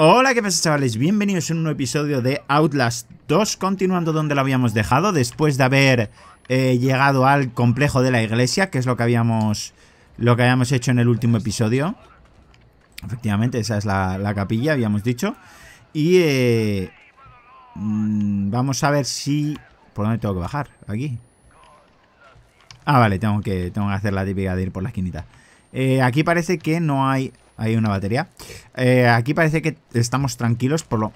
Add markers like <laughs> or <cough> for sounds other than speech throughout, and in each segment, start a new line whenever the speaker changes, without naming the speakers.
Hola, ¿qué pasa chavales? Bienvenidos a un nuevo episodio de Outlast 2, continuando donde lo habíamos dejado, después de haber eh, llegado al complejo de la iglesia, que es lo que habíamos lo que habíamos hecho en el último episodio. Efectivamente, esa es la, capilla, habíamos dicho. Y eh, mm, vamos a ver si... ¿Por dónde tengo que bajar? Aquí. Ah, vale, tengo que, tengo que hacer la típica de ir por la esquinita. Eh, aquí parece que no hay... Hay una batería. Eh, aquí parece que estamos tranquilos por lo...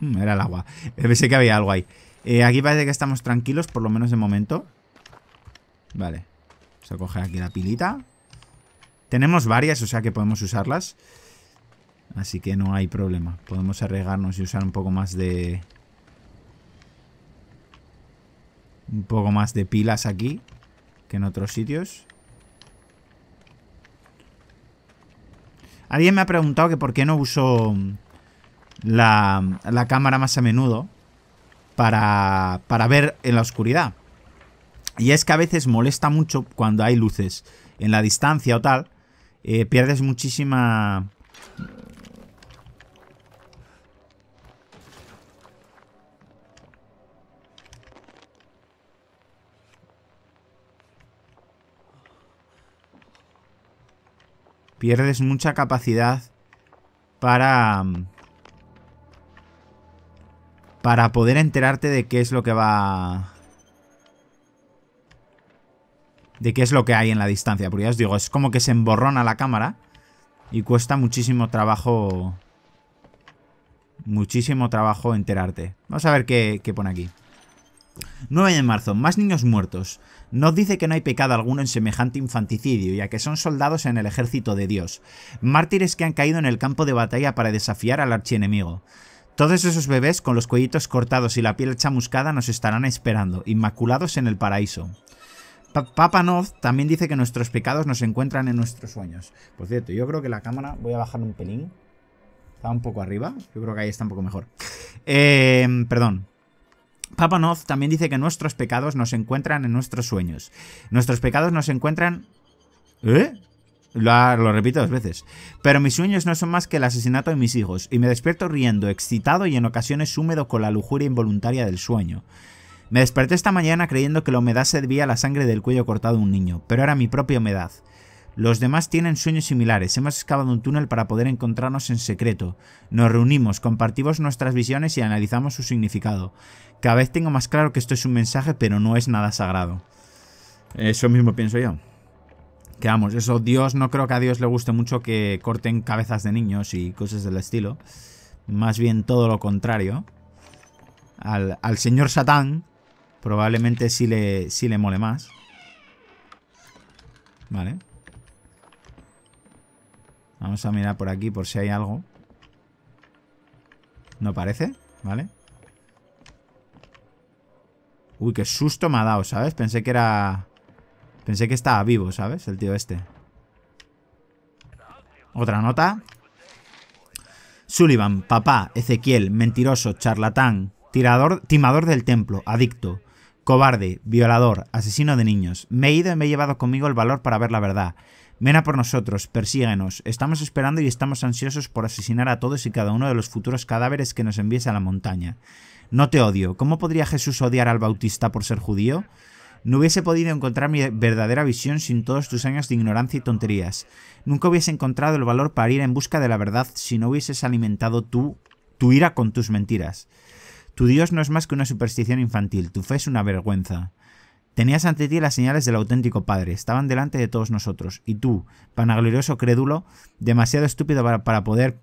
Mm, era el agua. Eh, pensé que había algo ahí. Eh, aquí parece que estamos tranquilos, por lo menos de momento. Vale. Vamos a coger aquí la pilita. Tenemos varias, o sea que podemos usarlas. Así que no hay problema. Podemos arreglarnos y usar un poco más de... Un poco más de pilas aquí que en otros sitios. Alguien me ha preguntado que por qué no uso la, cámara más a menudo para, para ver en la oscuridad. Y es que a veces molesta mucho cuando hay luces en la distancia o tal. Eh, pierdes muchísima pierdes mucha capacidad para... Mm, para poder enterarte de qué es lo que va... De qué es lo que hay en la distancia. Porque ya os digo, es como que se emborrona la cámara. Y cuesta muchísimo trabajo... Muchísimo trabajo enterarte. Vamos a ver qué, qué pone aquí. 9 de marzo, más niños muertos. Nos dice que no hay pecado alguno en semejante infanticidio, ya que son soldados en el ejército de Dios, mártires que han caído en el campo de batalla para desafiar al archienemigo. Todos esos bebés con los cuellitos cortados y la piel chamuscada nos estarán esperando, inmaculados en el paraíso. Papa Noz también dice que nuestros pecados nos encuentran en nuestros sueños. Por cierto, yo creo que la cámara voy a bajar un pelín. Está un poco arriba. Yo creo que ahí está un poco mejor. Eh, perdón. Papanov también dice que nuestros pecados nos encuentran en nuestros sueños. Nuestros pecados nos encuentran... ¿Eh? Lo, repito dos veces. Pero mis sueños no son más que el asesinato de mis hijos, y me despierto riendo, excitado y en ocasiones húmedo con la lujuria involuntaria del sueño. Me desperté esta mañana creyendo que la humedad se debía a la sangre del cuello cortado de un niño, pero era mi propia humedad. Los demás tienen sueños similares. Hemos excavado un túnel para poder encontrarnos en secreto. Nos reunimos, compartimos nuestras visiones y analizamos su significado. Cada vez tengo más claro que esto es un mensaje, pero no es nada sagrado. Eso mismo pienso yo. Que vamos, eso Dios, no creo que a Dios le guste mucho que corten cabezas de niños y cosas del estilo. Más bien todo lo contrario. Al, señor Satán, probablemente sí le, sí le mole más. Vale. Vamos a mirar por aquí por si hay algo. No parece, ¿vale? Uy, qué susto me ha dado, ¿sabes? Pensé que era... Pensé que estaba vivo, ¿sabes? El tío este. Otra nota. Sullivan, papá, Ezequiel, mentiroso, charlatán, tirador, timador del templo, adicto, cobarde, violador, asesino de niños. Me he ido y me he llevado conmigo el valor para ver la verdad. Mena por nosotros, persíguenos. Estamos esperando y estamos ansiosos por asesinar a todos y cada uno de los futuros cadáveres que nos envíes a la montaña. No te odio. ¿Cómo podría Jesús odiar al Bautista por ser judío? No hubiese podido encontrar mi verdadera visión sin todos tus años de ignorancia y tonterías. Nunca hubiese encontrado el valor para ir en busca de la verdad si no hubieses alimentado tú, tu ira con tus mentiras. Tu Dios no es más que una superstición infantil, tu fe es una vergüenza. Tenías ante ti las señales del auténtico Padre, estaban delante de todos nosotros, y tú, panaglorioso crédulo, demasiado estúpido para, poder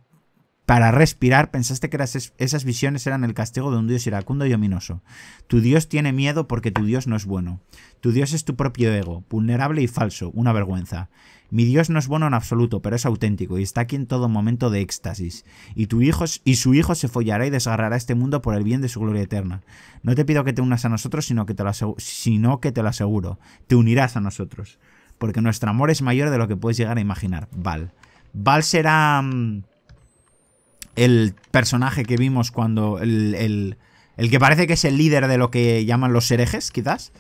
para respirar, pensaste que esas visiones eran el castigo de un Dios iracundo y ominoso. Tu Dios tiene miedo porque tu Dios no es bueno. Tu Dios es tu propio ego, vulnerable y falso, una vergüenza. Mi Dios no es bueno en absoluto, pero es auténtico y está aquí en todo momento de éxtasis. Y, tu hijo, y su hijo se follará y desgarrará este mundo por el bien de su gloria eterna. No te pido que te unas a nosotros, sino que te lo sino que te lo aseguro. Te unirás a nosotros. Porque nuestro amor es mayor de lo que puedes llegar a imaginar. Val. Val será... Mm, el personaje que vimos cuando. El, el, que parece que es el líder de lo que llaman los herejes, quizás.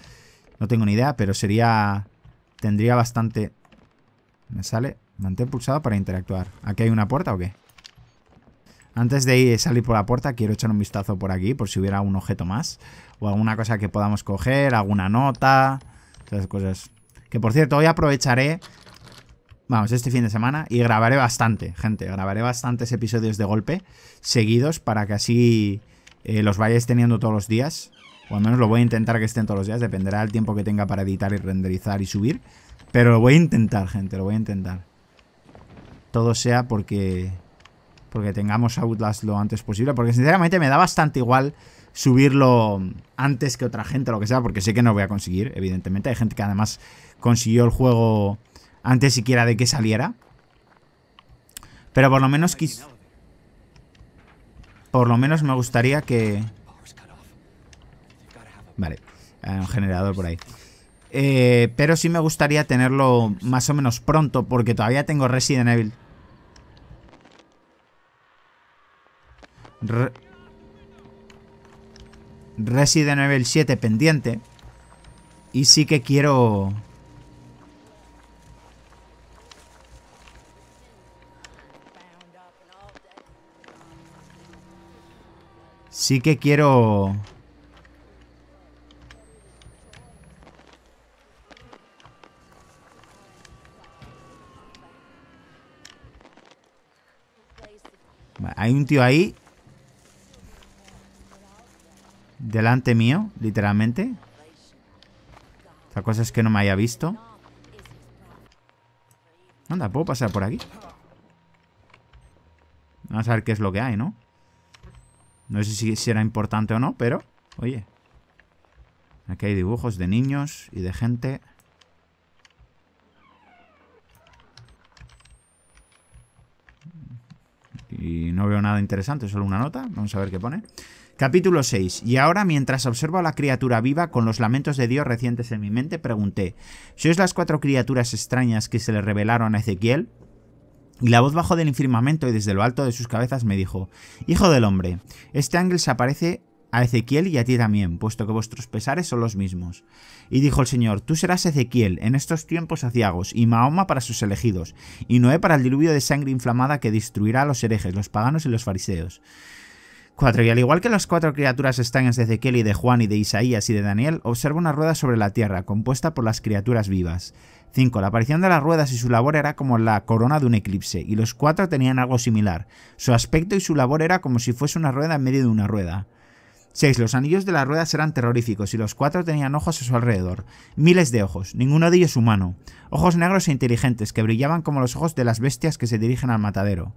No tengo ni idea, pero sería. Tendría bastante. Me sale. Mantén pulsado para interactuar. ¿Aquí hay una puerta o qué? Antes de salir por la puerta, quiero echar un vistazo por aquí, por si hubiera un objeto más. O alguna cosa que podamos coger, alguna nota. Esas cosas. Que por cierto, hoy aprovecharé Vamos, este fin de semana y grabaré bastante, gente. Grabaré bastantes episodios de golpe seguidos para que así eh, los vayáis teniendo todos los días. O al menos lo voy a intentar que estén todos los días. Dependerá del tiempo que tenga para editar y renderizar y subir. Pero lo voy a intentar, gente. Lo voy a intentar. Todo sea porque... Porque tengamos Outlast lo antes posible. Porque sinceramente me da bastante igual subirlo antes que otra gente o lo que sea. Porque sé que no voy a conseguir, evidentemente. Hay gente que además consiguió el juego antes siquiera de que saliera. Pero por lo menos quis... Por lo menos me gustaría que... Vale, un generador por ahí. Eh, pero sí me gustaría tenerlo más o menos pronto porque todavía tengo Resident Evil. Resident Evil 7 pendiente. Y sí que quiero Sí que quiero... hay un tío ahí. Delante mío, literalmente. La cosa es que no me haya visto. Anda, ¿puedo pasar por aquí? Vamos a ver qué es lo que hay, ¿no? No sé si será importante o no, pero... Oye. Aquí hay dibujos de niños y de gente. Y no veo nada interesante, solo una nota. Vamos a ver qué pone. Capítulo 6. Y ahora, mientras observo a la criatura viva con los lamentos de Dios recientes en mi mente, pregunté, ¿sois las cuatro criaturas extrañas que se le revelaron a Ezequiel? Y la voz bajó del infirmamento y desde lo alto de sus cabezas me dijo, Hijo del hombre, este ángel se aparece a Ezequiel y a ti también, puesto que vuestros pesares son los mismos. Y dijo el Señor, Tú serás Ezequiel en estos tiempos aciagos, y Mahoma para sus elegidos, y Noé para el diluvio de sangre inflamada que destruirá a los herejes, los paganos y los fariseos. 4. Y al igual que las cuatro criaturas extrañas de Ezequiel y de Juan y de Isaías y de Daniel, observa una rueda sobre la tierra, compuesta por las criaturas vivas. 5. La aparición de las ruedas y su labor era como la corona de un eclipse, y los cuatro tenían algo similar. Su aspecto y su labor era como si fuese una rueda en medio de una rueda. 6. Los anillos de las ruedas eran terroríficos y los cuatro tenían ojos a su alrededor. Miles de ojos, ninguno de ellos humano. Ojos negros e inteligentes que brillaban como los ojos de las bestias que se dirigen al matadero.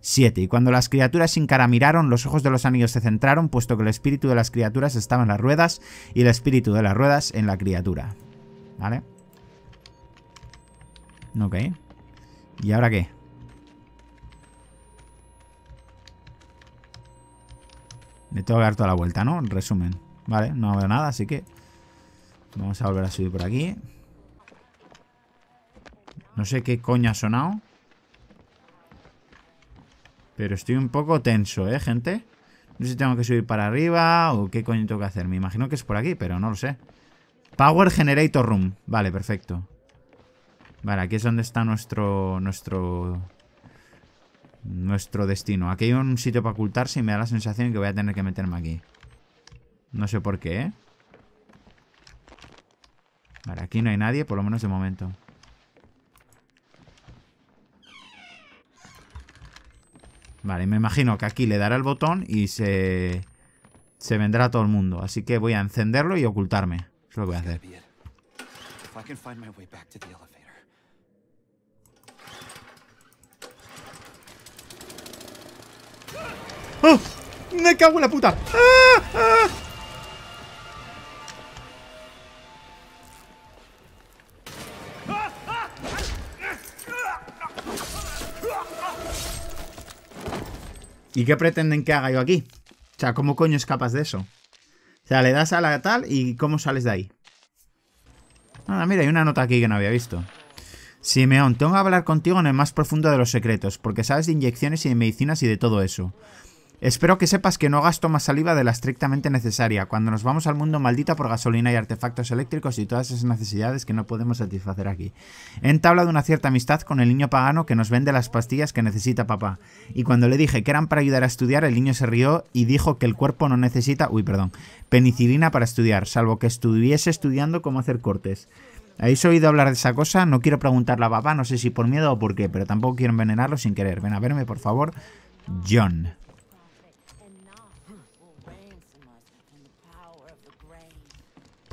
7. Y cuando las criaturas sin cara miraron, los ojos de los anillos se centraron, puesto que el espíritu de las criaturas estaba en las ruedas y el espíritu de las ruedas en la criatura. ¿Vale? Ok. ¿Y ahora qué? Me tengo que dar toda la vuelta, ¿no? En resumen. Vale, no veo nada, así que... Vamos a volver a subir por aquí. No sé qué coño ha sonado. Pero estoy un poco tenso, ¿eh, gente? No sé si tengo que subir para arriba o qué coño tengo que hacer. Me imagino que es por aquí, pero no lo sé. Power Generator Room. Vale, perfecto. Vale, aquí es donde está nuestro... Nuestro... Nuestro destino. Aquí hay un sitio para ocultarse y me da la sensación que voy a tener que meterme aquí. No sé por qué, ¿eh? Vale, aquí no hay nadie, por lo menos de momento. Vale, me imagino que aquí le dará el botón y se, se vendrá todo el mundo. Así que voy a encenderlo y ocultarme. Eso es lo que voy a hacer. ¡Oh! ¡Me cago en la puta! ¡Ah! ¡Ah! ¿Y qué pretenden que haga yo aquí? O sea, ¿cómo coño escapas de eso? O sea, le das a la tal y ¿cómo sales de ahí? Nada, mira, hay una nota aquí que no había visto. Simeón, tengo que hablar contigo en el más profundo de los secretos, porque sabes de inyecciones y de medicinas y de todo eso. Espero que sepas que no gasto más saliva de la estrictamente necesaria, cuando nos vamos al mundo maldita por gasolina y artefactos eléctricos y todas esas necesidades que no podemos satisfacer aquí. He entablado una cierta amistad con el niño pagano que nos vende las pastillas que necesita papá, y cuando le dije que eran para ayudar a estudiar, el niño se rió y dijo que el cuerpo no necesita, uy perdón, penicilina para estudiar, salvo que estuviese estudiando cómo hacer cortes. ¿Habéis oído hablar de esa cosa? No quiero preguntarle a papá, no sé si por miedo o por qué, pero tampoco quiero envenenarlo sin querer. Ven a verme, por favor. John.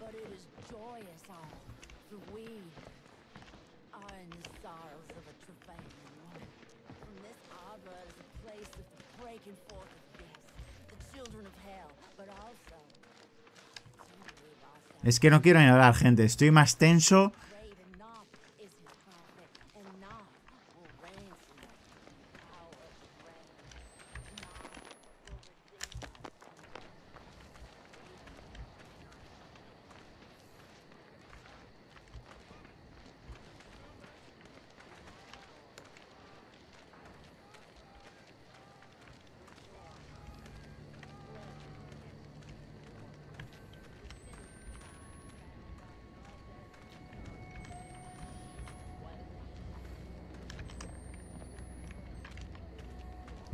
But it is joyous all, for we are in the sorrows of a travailing woman. From this harbor is a place of the breaking forth of gifts, the children of hell, but also... Es que no quiero hablar, gente. Estoy más tenso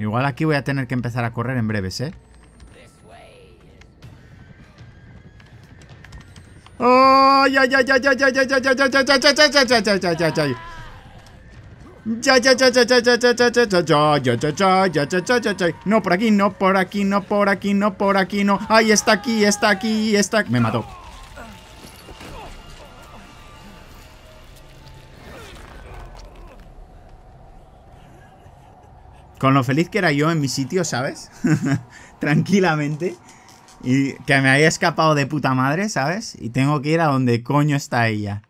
Igual aquí voy a tener que empezar a correr en breves, ¿eh? ¡Ay, ay, ay, ay, ay, ay, ay, ay, ay, ay, ay, no, por aquí, no, por aquí, no, por aquí, no, por aquí, no. Ay, está aquí, está aquí, está aquí. Me mató. con lo feliz que era yo en mi sitio, ¿sabes? <laughs> Tranquilamente. Y que me haya escapado de puta madre, ¿sabes? Y tengo que ir a donde coño está ella.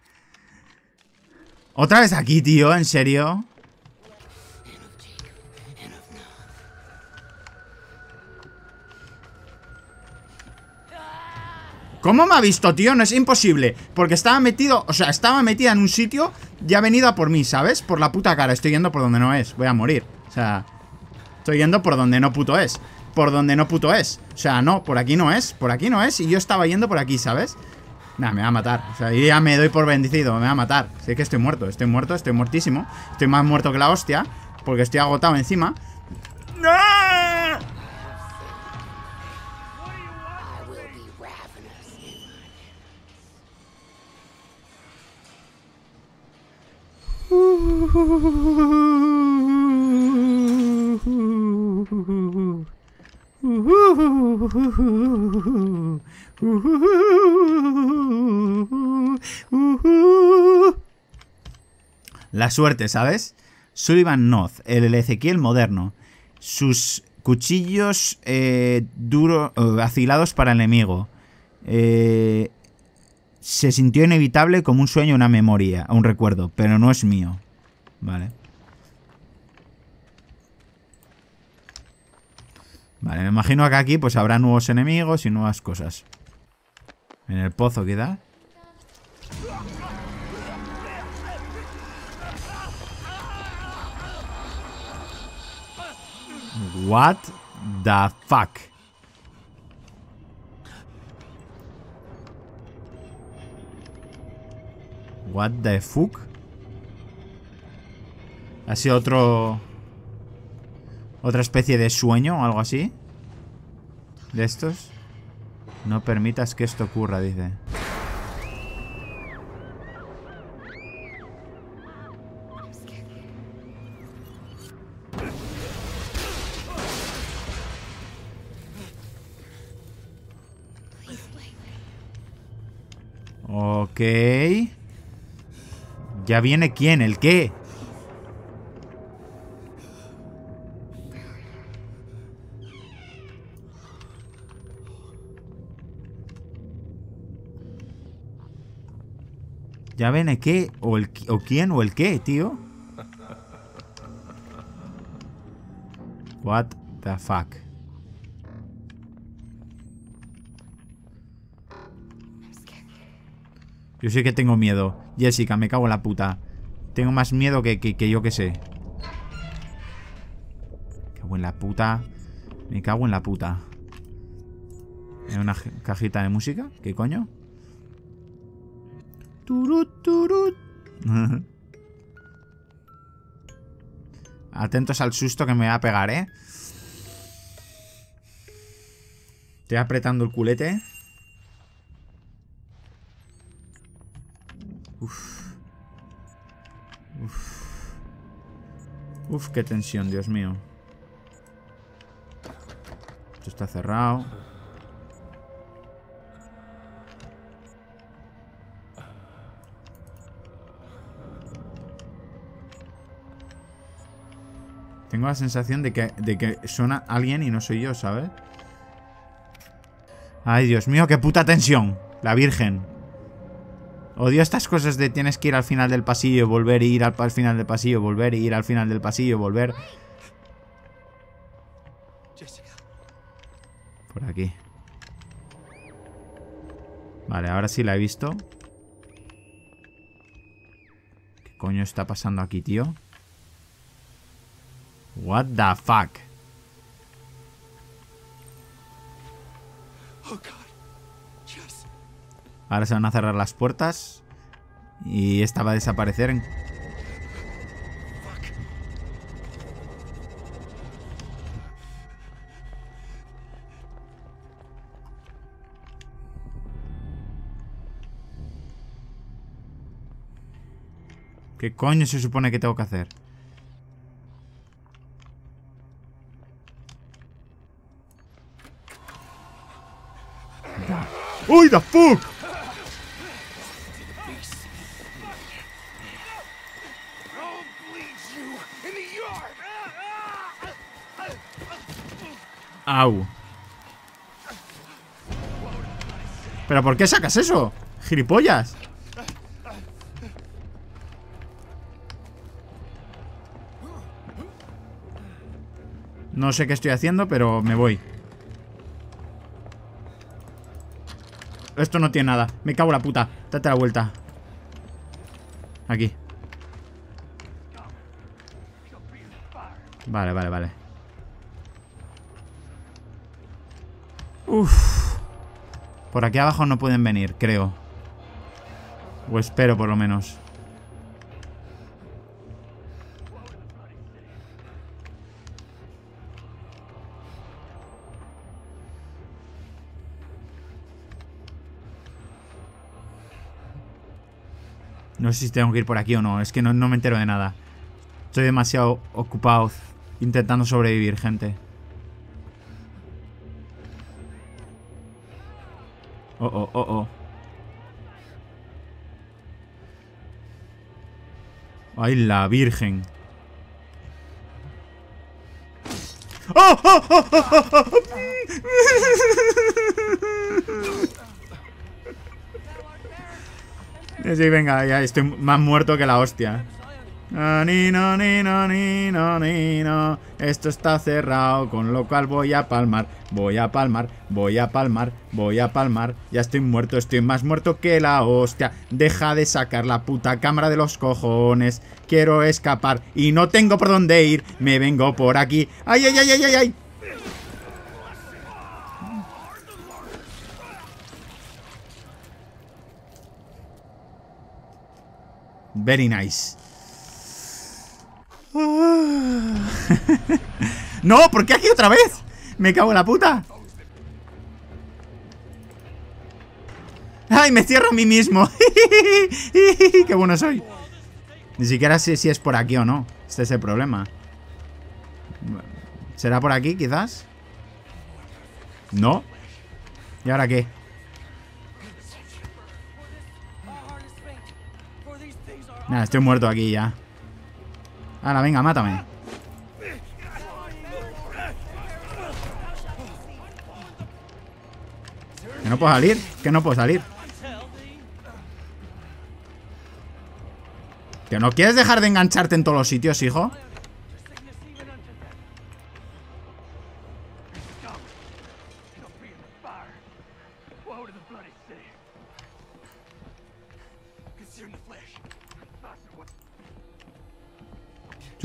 Otra vez aquí, tío, en serio. ¿Cómo me ha visto, tío? No es imposible Porque estaba metido, o sea, estaba metida en un sitio Ya ha venido a por mí, ¿sabes? Por la puta cara, estoy yendo por donde no es Voy a morir, o sea Estoy yendo por donde no puto es Por donde no puto es O sea, no, por aquí no es, por aquí no es Y yo estaba yendo por aquí, ¿sabes? Nah, me va a matar. O sea, yo ya me doy por bendecido, me va a matar. Sé que estoy muerto, estoy muerto, estoy muertísimo. Estoy más muerto que la hostia, porque estoy agotado encima. La suerte, ¿sabes? Sullivan Noth, el Ezequiel moderno. Sus cuchillos eh, eh afilados para el enemigo. Eh, se sintió inevitable como un sueño, una memoria, un recuerdo, pero no es mío. Vale. Vale, me imagino que aquí pues habrá nuevos enemigos y nuevas cosas. En el pozo queda. What the fuck? What the fuck? Ha sido otro... Otra especie de sueño o algo así. De estos. No permitas que esto ocurra, dice. Ok. ¿Ya viene quién? ¿El qué? Ya ven el ¿eh? qué, o, el, o quién, o el qué, tío. What the fuck. Yo sé que tengo miedo. Jessica, me cago en la puta. Tengo más miedo que, yo que sé. Me cago en la puta. Me cago en la puta. ¿Es una cajita de música? ¿Qué coño? Turut, turut. <laughs> Atentos al susto que me va a pegar, ¿eh? Estoy apretando el culete. Uf. Uf. Uf, qué tensión, Dios mío. Esto está cerrado. Tengo la sensación de que, suena alguien y no soy yo, ¿sabes? Ay, Dios mío, qué puta tensión. La Virgen. Odio estas cosas de tienes que ir al final del pasillo, volver y ir al, final del pasillo, volver y ir al final del pasillo, volver. Por aquí. Vale, ahora sí la he visto. ¿Qué coño está pasando aquí, tío? What the fuck? Oh, Ahora se van a cerrar las puertas. Y esta va a desaparecer ¿Qué coño se supone que tengo que hacer? Au. ¿Pero por qué sacas eso? ¡Gilipollas! No sé qué estoy haciendo, pero me voy Esto no tiene nada. Me cago en la puta. Date la vuelta. Aquí. Vale, vale, vale. uff Por aquí abajo no pueden venir, creo. O espero por lo menos. No sé si tengo que ir por aquí o no. Es que no, me entero de nada. Estoy demasiado ocupado intentando sobrevivir, gente. Oh, oh, oh, oh. ¡Ay, la virgen! ¡Oh, <laughs> Eh, sí, venga, ya estoy más muerto que la hostia. Ah, Nino, no, ni, no Esto está cerrado, con lo cual voy a palmar. Voy a palmar, voy a palmar, voy a palmar. Ya estoy muerto, estoy más muerto que la hostia. Deja de sacar la puta cámara de los cojones. Quiero escapar y no tengo por dónde ir. Me vengo por aquí. ¡Ay, ay, ay, ay, ay! ay! Very nice. <laughs> no, ¿por qué aquí otra vez? Me cago en la puta. ¡Ay, me cierro a mí mismo! <laughs> ¡Qué bueno soy! Ni siquiera sé si es por aquí o no. Este es el problema. ¿Será por aquí, quizás? ¿No? ¿Y ahora qué? Nada, estoy muerto aquí ya. Ahora, venga, mátame. Que no puedo salir, que no puedo salir. Que no quieres dejar de engancharte en todos los sitios, hijo.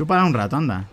Tú un rato, anda.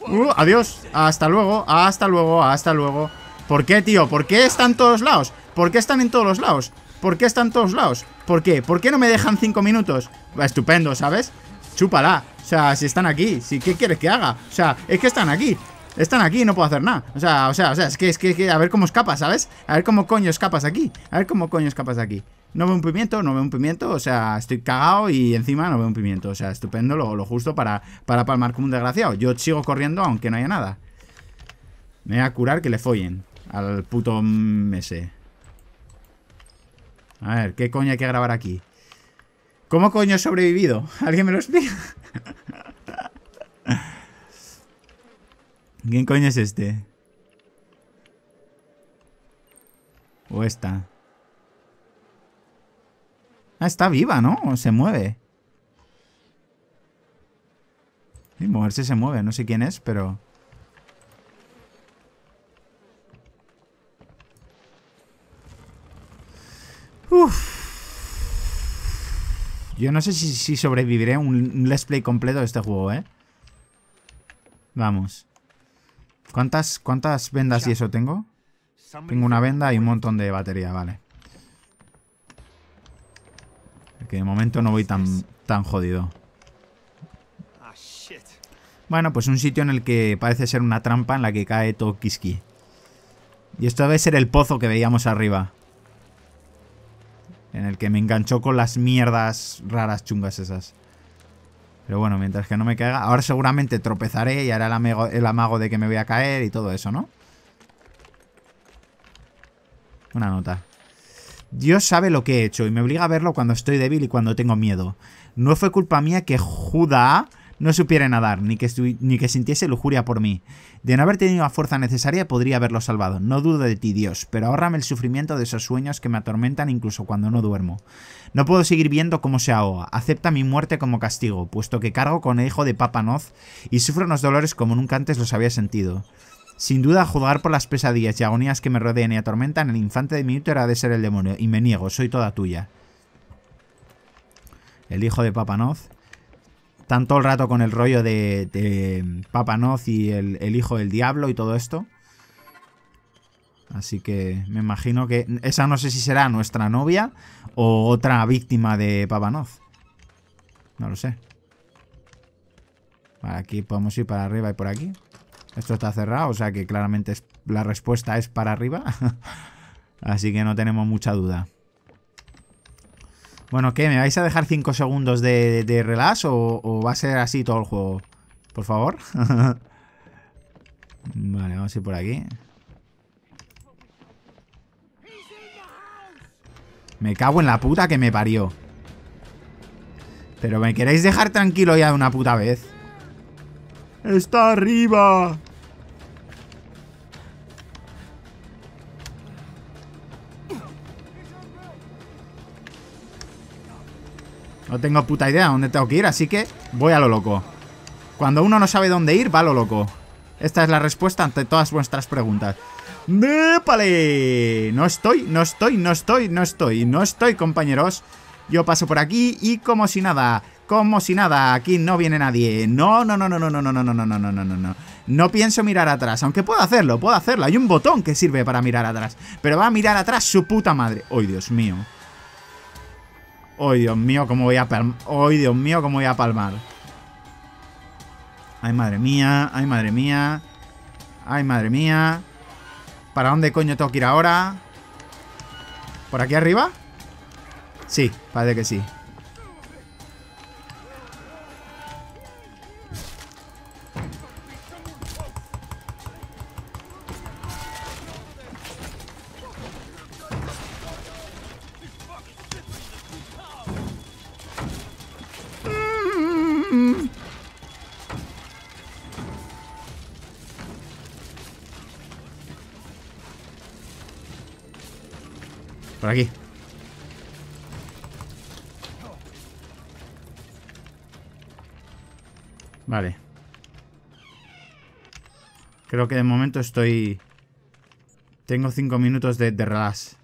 Uh, adiós. Hasta luego, hasta luego, hasta luego. ¿Por qué, tío? ¿Por qué están todos lados? ¿Por qué están en todos los lados? ¿Por qué están todos lados? ¿Por qué? ¿Por qué no me dejan cinco minutos? Estupendo, ¿sabes? Chúpala. O sea, si están aquí, si, ¿qué quieres que haga? O sea, es que están aquí. Están aquí no puedo hacer nada. O sea, o sea, o sea, es que, es que, a ver cómo escapas, ¿sabes? A ver cómo coño escapas aquí. A ver cómo coño escapas aquí no veo un pimiento, no veo un pimiento, o sea, estoy cagado y encima no veo un pimiento, o sea, estupendo, lo, justo para, para palmar como un desgraciado. Yo sigo corriendo aunque no haya nada. Me voy a curar que le follen al puto mm, ese. A ver, ¿qué coño hay que grabar aquí? ¿Cómo coño he sobrevivido? <laughs> ¿Alguien me lo explica? <laughs> ¿Quién coño es este? O esta. Ah, está viva, ¿no? Se mueve. Y moverse se mueve. No sé quién es, pero... Uf. Yo no sé si, si sobreviviré a un let's play completo de este juego, ¿eh? Vamos. ¿Cuántas, cuántas vendas y eso tengo? Tengo una venda y un montón de batería, vale. que de momento no voy tan, tan jodido. Ah, bueno, pues un sitio en el que parece ser una trampa en la que cae Tokiski. Y esto debe ser el pozo que veíamos arriba. En el que me enganchó con las mierdas raras chungas esas. Pero bueno, mientras que no me caiga... Ahora seguramente tropezaré y hará el amago de que me voy a caer y todo eso, ¿no? Una nota. Dios sabe lo que he hecho y me obliga a verlo cuando estoy débil y cuando tengo miedo. No fue culpa mía que Judá no supiera nadar, ni que, ni que sintiese lujuria por mí. De no haber tenido la fuerza necesaria podría haberlo salvado. No dudo de ti, Dios, pero ahórrame el sufrimiento de esos sueños que me atormentan incluso cuando no duermo. No puedo seguir viendo cómo se ahoga. Acepta mi muerte como castigo, puesto que cargo con el hijo de Papanoz y sufro unos dolores como nunca antes los había sentido. Sin duda, jugar por las pesadillas y agonías que me rodean y atormentan, el infante de minuto era de ser el demonio, y me niego, soy toda tuya. El hijo de Papanoz. tanto todo el rato con el rollo de, de Papanoz y el, hijo del diablo y todo esto. Así que me imagino que esa no sé si será nuestra novia o otra víctima de Papanoz. No lo sé. para aquí podemos ir para arriba y por aquí. Esto está cerrado, o sea que claramente la respuesta es para arriba. <laughs> Así que no tenemos mucha duda. Bueno, ¿qué? ¿Me vais a dejar 5 segundos de, de, o, o, va a ser así todo el juego? Por favor. <laughs> vale, vamos a ir por aquí. Me cago en la puta que me parió. Pero me queréis dejar tranquilo ya de una puta vez. Está arriba. No tengo puta idea de dónde tengo que ir, así que voy a lo loco. Cuando uno no sabe dónde ir, va a lo loco. Esta es la respuesta ante todas vuestras preguntas. ¡Dépale! No estoy, no estoy, no estoy, no estoy, no estoy, compañeros. Yo paso por aquí y como si nada como si nada, aquí no viene nadie. No, no, no, no, no, no, no, no, no, no, no, no, no, no, no. No pienso mirar atrás, aunque puedo hacerlo, puedo hacerlo. Hay un botón que sirve para mirar atrás, pero va a mirar atrás su puta madre. ¡Ay, Dios mío! ¡Ay, Dios mío, cómo voy a palmar! ¡Ay, Dios mío, cómo voy a palmar! ¡Ay, madre mía! ¡Ay, madre mía! ¡Ay, madre mía! ¿Para dónde coño tengo que ir ahora? ¿Por aquí arriba? Sí, parece que sí Por aquí. Vale. Creo que de momento estoy... Tengo cinco minutos de, de relax.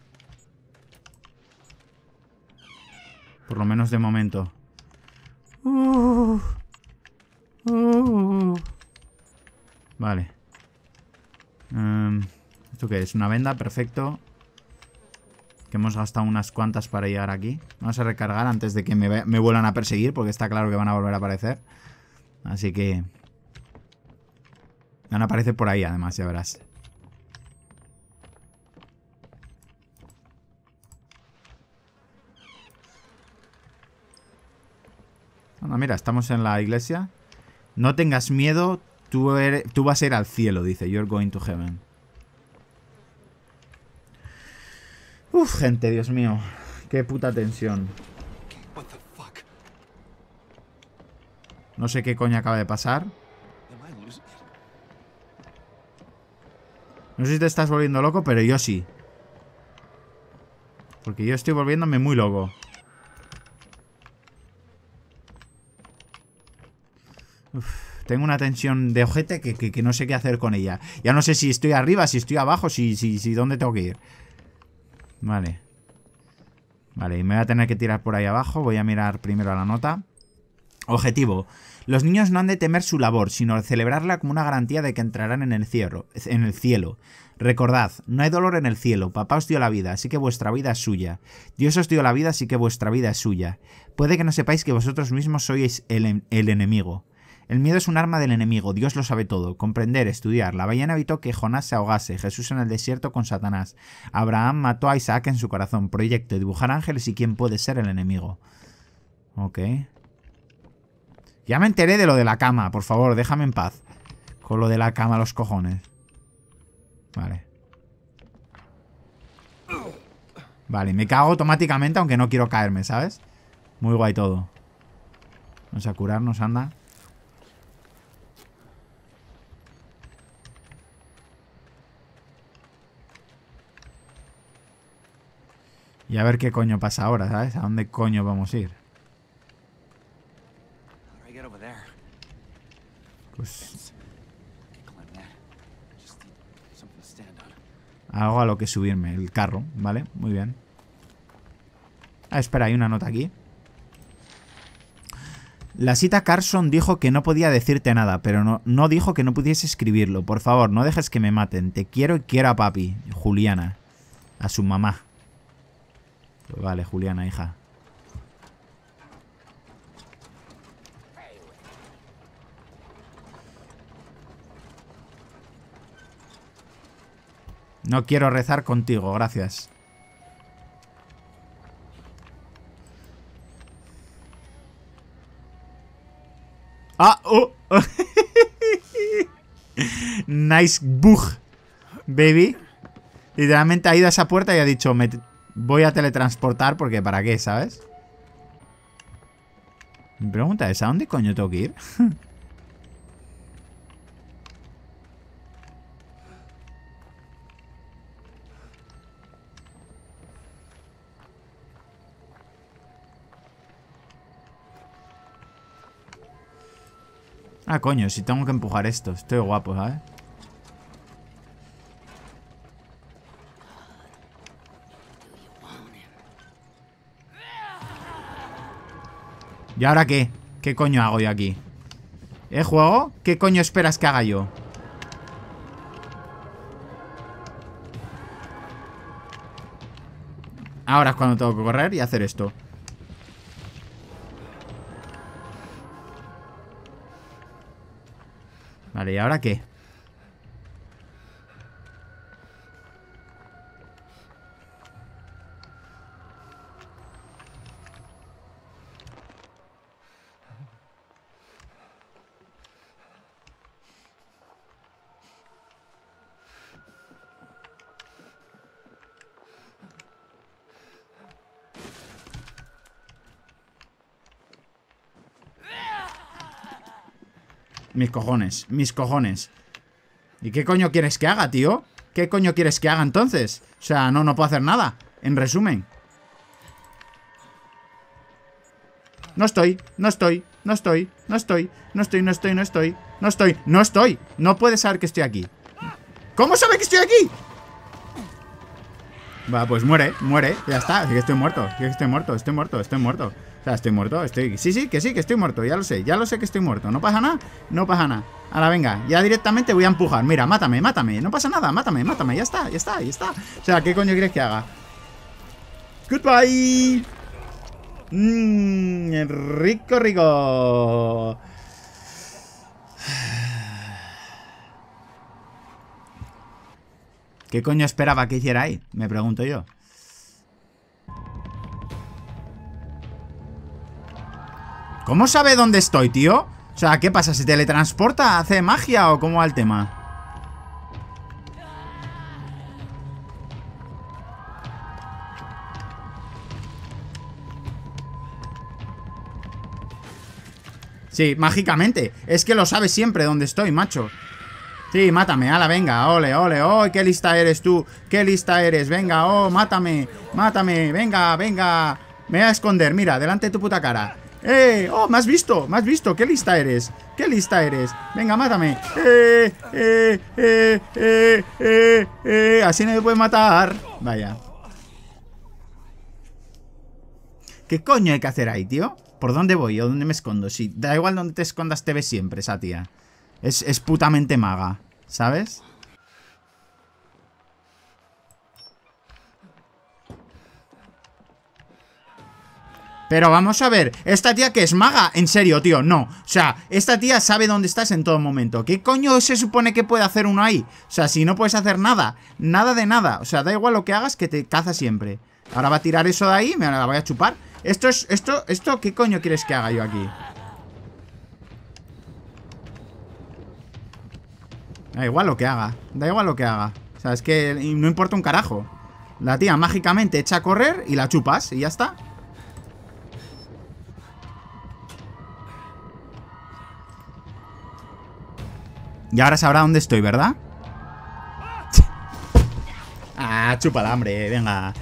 Por lo menos de momento. Vale. Em, ¿Esto qué es? Una venda, perfecto. Que hemos gastado unas cuantas para llegar aquí. Vamos a recargar antes de que me, vuelvan a perseguir. Porque está claro que van a volver a aparecer. Así que... Van a aparecer por ahí además, ya verás. Bueno, mira, estamos en la iglesia. No tengas miedo, tú, tú vas a ir al cielo, dice. You're going to heaven. Uf, gente, Dios mío. Qué puta tensión. No sé qué coña acaba de pasar. No sé si te estás volviendo loco, pero yo sí. Porque yo estoy volviéndome muy loco. tengo una tensión de ojete que, no sé qué hacer con ella. Ya no sé si estoy arriba, si estoy abajo, si, si, si dónde tengo que ir. Vale. Vale, y me voy a tener que tirar por ahí abajo. Voy a mirar primero a la nota. Objetivo. Los niños no han de temer su labor, sino celebrarla como una garantía de que entrarán en el, cielo, en el cielo. Recordad, no hay dolor en el cielo. Papá os dio la vida, así que vuestra vida es suya. Dios os dio la vida, así que vuestra vida es suya. Puede que no sepáis que vosotros mismos sois el, el enemigo. El miedo es un arma del enemigo, Dios lo sabe todo. Comprender, estudiar. La ballena evitó que Jonás se ahogase, Jesús en el desierto con Satanás. Abraham mató a Isaac en su corazón. Proyecto, dibujar ángeles y quién puede ser el enemigo. Ok. Ya me enteré de lo de la cama, por favor, déjame en paz. Con lo de la cama, los cojones. Vale. Vale, me cago automáticamente aunque no quiero caerme, ¿sabes? Muy guay todo. Vamos a curarnos, anda. Y a ver qué coño pasa ahora, ¿sabes? ¿A dónde coño vamos a ir? Pues... Algo a lo que subirme, el carro, ¿vale? Muy bien. Ah, espera, hay una nota aquí. La cita Carson dijo que no podía decirte nada, pero no, no dijo que no pudiese escribirlo. Por favor, no dejes que me maten. Te quiero y quiero a papi, Juliana, a su mamá. Vale, Juliana, hija. No quiero rezar contigo, gracias. ¡Ah! ¡Oh! <laughs> nice bug, baby. Literalmente ha ido a esa puerta y ha dicho, me Voy a teletransportar porque ¿para qué, sabes? Mi pregunta es, ¿a dónde coño tengo que ir? <laughs> ah, coño, si tengo que empujar esto. Estoy guapo, ¿sabes? ¿Y ahora qué? ¿Qué coño hago yo aquí? ¿Eh, juego? ¿Qué coño esperas que haga yo? Ahora es cuando tengo que correr y hacer esto Vale, ¿y ahora qué? Mis cojones, mis cojones. ¿Y qué coño quieres que haga, tío? ¿Qué coño quieres que haga entonces? O sea, no, no puedo hacer nada. En resumen. No estoy, no estoy, no estoy, no estoy, no estoy, no estoy, no estoy, no estoy, no estoy. No puede saber que estoy aquí. ¿Cómo sabe que estoy aquí? Va, pues muere, muere, ya está, que estoy muerto, que estoy muerto, estoy muerto, estoy muerto estoy muerto, estoy... Sí, sí, que sí, que estoy muerto, ya lo sé, ya lo sé que estoy muerto. No pasa nada, no pasa nada. Ahora venga, ya directamente voy a empujar. Mira, mátame, mátame, no pasa nada, mátame, mátame, ya está, ya está, ya está. O sea, ¿qué coño quieres que haga? Goodbye. Mmm, rico, rico. ¿Qué coño esperaba que hiciera ahí? Me pregunto yo. ¿Cómo sabe dónde estoy, tío? O sea, ¿qué pasa? ¿Se teletransporta? ¿Hace magia o cómo va el tema? Sí, mágicamente. Es que lo sabe siempre dónde estoy, macho. Sí, mátame, ala, venga, ole, ole, oh, qué lista eres tú, qué lista eres, venga, oh, mátame, mátame, venga, venga, me voy a esconder, mira, delante de tu puta cara, ¡Eh! ¡Oh, me has visto! ¡Me has visto! ¡Qué lista eres! ¡Qué lista eres! ¡Venga, mátame! ¡Eh! ¡Eh! ¡Eh! ¡Eh! ¡Eh! eh. ¡Así no me puedes matar! Vaya. ¿Qué coño hay que hacer ahí, tío? ¿Por dónde voy? ¿O dónde me escondo? Si da igual dónde te escondas, te ves siempre esa tía. Es, es putamente maga, ¿sabes? Pero vamos a ver, esta tía que es maga, en serio, tío, no. O sea, esta tía sabe dónde estás en todo momento. ¿Qué coño se supone que puede hacer uno ahí? O sea, si no puedes hacer nada, nada de nada. O sea, da igual lo que hagas que te caza siempre. Ahora va a tirar eso de ahí, me la voy a chupar. Esto es, esto, esto, ¿qué coño quieres que haga yo aquí? Da igual lo que haga, da igual lo que haga. O sea, es que no importa un carajo. La tía mágicamente echa a correr y la chupas y ya está. Y ahora sabrá dónde estoy, ¿verdad? Ah, chupa el hambre, venga.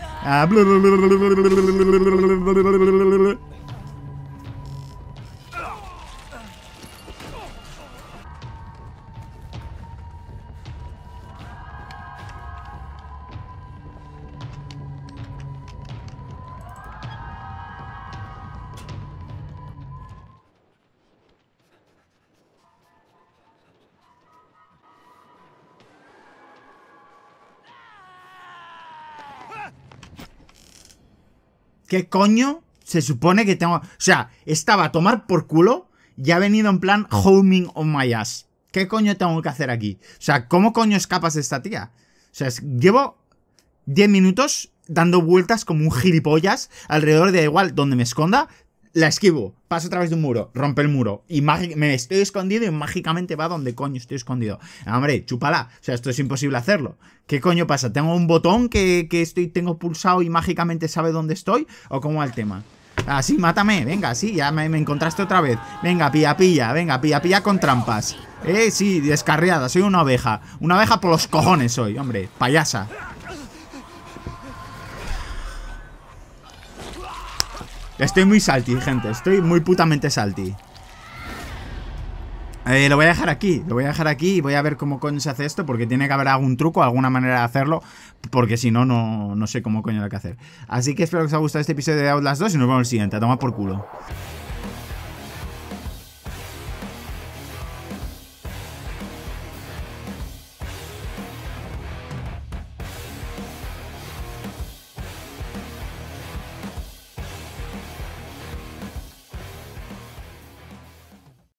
¿Qué coño se supone que tengo? O sea, estaba a tomar por culo y ha venido en plan homing on my ass. ¿Qué coño tengo que hacer aquí? O sea, ¿cómo coño escapas de esta tía? O sea, llevo 10 minutos dando vueltas como un gilipollas alrededor de igual donde me esconda, la esquivo, paso a través de un muro, rompe el muro y me estoy escondido y mágicamente va donde coño estoy escondido. Ah, hombre, chúpala, o sea, esto es imposible hacerlo. ¿Qué coño pasa? ¿Tengo un botón que, estoy, tengo pulsado y mágicamente sabe dónde estoy? ¿O cómo va el tema? Así, mátame, venga, sí, ya me, me, encontraste otra vez. Venga, pilla, pilla, venga, pilla, pilla con trampas. Eh, sí, descarriada, soy una oveja. Una oveja por los cojones soy, hombre, payasa. Estoy muy salti, gente. Estoy muy putamente salty. Eh, lo voy a dejar aquí, lo voy a dejar aquí y voy a ver cómo coño se hace esto, porque tiene que haber algún truco, alguna manera de hacerlo, porque si no, no, sé cómo coño lo que hacer. Así que espero que os haya gustado este episodio de Outlast 2 y nos vemos el siguiente. A tomar por culo.